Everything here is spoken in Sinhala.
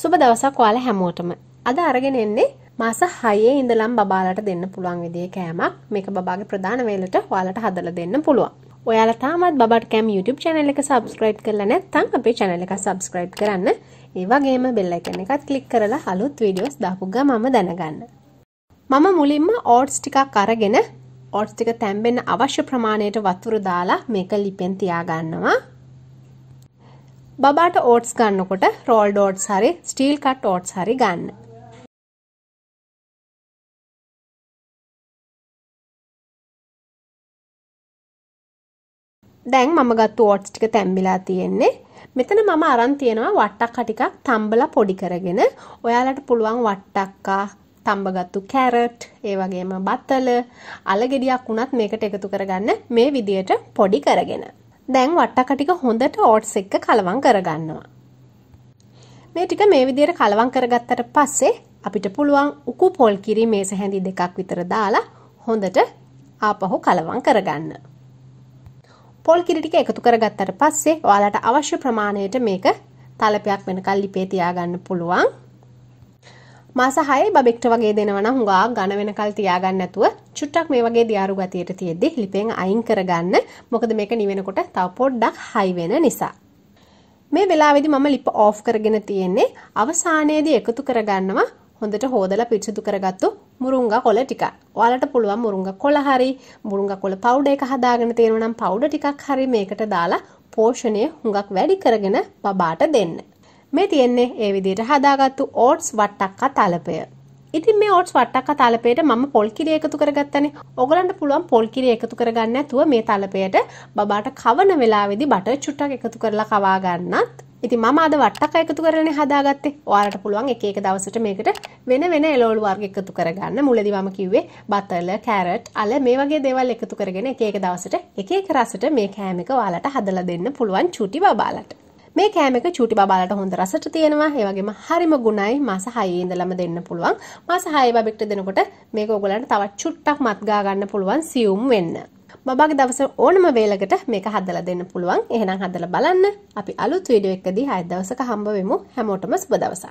සුබ දවසක් ඔයාලා හැමෝටම. අද අරගෙන එන්නේ මාස 6 ඉඳලම් බබාලට දෙන්න පුළුවන් විදිහේ කෑමක්. මේක බබාගේ ප්‍රධාන වේලට ඔයාලට හදලා දෙන්න පුළුවන්. ඔයාලා තාමත් බබට කැම් YouTube channel එක subscribe කරලා නැත්නම් අපේ channel එක subscribe කරන්න. ඒ වගේම bell icon එකත් click කරලා අලුත් videos දාපු ගමම දැනගන්න. මම මුලින්ම oats ටිකක් අරගෙන oats ටික තැම්බෙන්න අවශ්‍ය ප්‍රමාණයට වතුර දාලා මේක ලිපෙන් තියාගන්නවා. බබාට ඕට්ස් ගන්නකොට රෝල් ඩෝට්ස් හරි ස්ටීල් කට් ඕට්ස් හරි ගන්න. දැන් මම ගත්තු ඕට්ස් ටික තැම්බිලා තියෙන්නේ. මෙතන මම අරන් තියෙනවා වට්ටක්කා ටිකක් තම්බලා පොඩි කරගෙන ඔයාලට පුළුවන් වට්ටක්කා තම්බගත්තු කැරට් ඒ වගේම බත්තල අලගෙඩියක් වුණත් මේකට එකතු කරගන්න මේ විදියට පොඩි කරගෙන දැන් වට්ටක ටික හොඳට ඕට්ස් එක්ක කලවම් කරගන්නවා. මේ ටික මේ විදිහට කලවම් කරගත්තට පස්සේ අපිට පුළුවන් උකු පොල් කිරි මේස හැඳි දෙකක් විතර දාලා හොඳට ආපහු කලවම් කරගන්න. පොල් කිරි ටික එකතු කරගත්තට පස්සේ ඔයාලට අවශ්‍ය ප්‍රමාණයට මේක තලපයක් වෙනකල් ලිපේ තියාගන්න පුළුවන්. මාස 6 බබෙක්ට වගේ දෙනවනම් හුඟා ඝන වෙනකල් තියාගන්න නැතුව චුට්ටක් මේ වගේ දියාරු ගතියට තියෙද්දි ලිපෙන් අයින් කරගන්න. මොකද මේක නිවෙනකොට තව පොඩ්ඩක් හයි වෙන නිසා. මේ වෙලාවේදී මම ලිප ඕෆ් කරගෙන තියෙන්නේ අවසානයේදී එකතු කරගන්නවා හොඳට හෝදලා පිරිසිදු කරගත්තු මුරුංගා කොළ ටික. ඔයාලට පුළුවන් මුරුංගා කොළ හරි මුරුංගා කොළ පවුඩර් එක හදාගෙන තියෙනවා නම් පවුඩර් ටිකක් හරි මේකට දාලා පෝෂණය හුඟක් වැඩි කරගෙන බබාට දෙන්න. මේ තියෙන්නේ ඒ විදිහට හදාගත්තු ඕට්ස් වට්ටක්ක තලපය. ඉතින් මේ ඕට්ස් වට්ටක්ක තලපයට මම පොල් කිරි එකතු කරගත්තනේ. ඔයගලන්ට පුළුවන් පොල් කිරි එකතු කරගන්න නැතුව මේ තලපයට බබාට කවන වෙලාවේදී බටර් චුට්ටක් එකතු කරලා කවා ගන්නත් ඉතින් මම අද වට්ටක් එකතු කරගෙන හදාගත්තේ. ඔයාලට පුළුවන් එක එක දවසට මේකට වෙන වෙන එළවලු වර්ග එකතු කරගන්න. මුලදී මම කිව්වේ බතල, කැරට්, අල මේ වගේ දේවල් එකතු කරගෙන එක එක දවසට එක එක රසට මේ කෑම එක ඔයාලට හදලා දෙන්න පුළුවන් චුටි බබාලට. මේ කෑම එක චූටි බබාලට හොඳ රසට තියෙනවා. ඒ වගේම හරිම ගුණයි. මාස 6 ඉඳලම දෙන්න පුළුවන්. මාස 6 බබෙක්ට දෙනකොට මේක ඔයගලන්ට තවත් චුට්ටක් මත් ගා ගන්න පුළුවන් සියුම් වෙන්න. බබාගේ දවස ඕනම වේලකට මේක හදලා දෙන්න පුළුවන්. එහෙනම් හදලා බලන්න. අපි අලුත් වීඩියෝ එකකදී හය දවසක හම්බ වෙමු. හැමෝටම සුබ දවසක්.